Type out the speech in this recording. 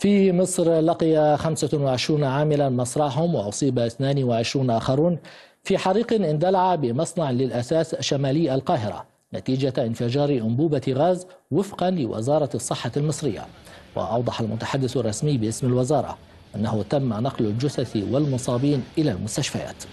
في مصر لقي 25 عاملا مصرعهم وأصيب 22 آخرون في حريق اندلع بمصنع للأساس شمالي القاهرة نتيجة انفجار أنبوبة غاز وفقا لوزارة الصحة المصرية وأوضح المتحدث الرسمي باسم الوزارة أنه تم نقل الجثث والمصابين إلى المستشفيات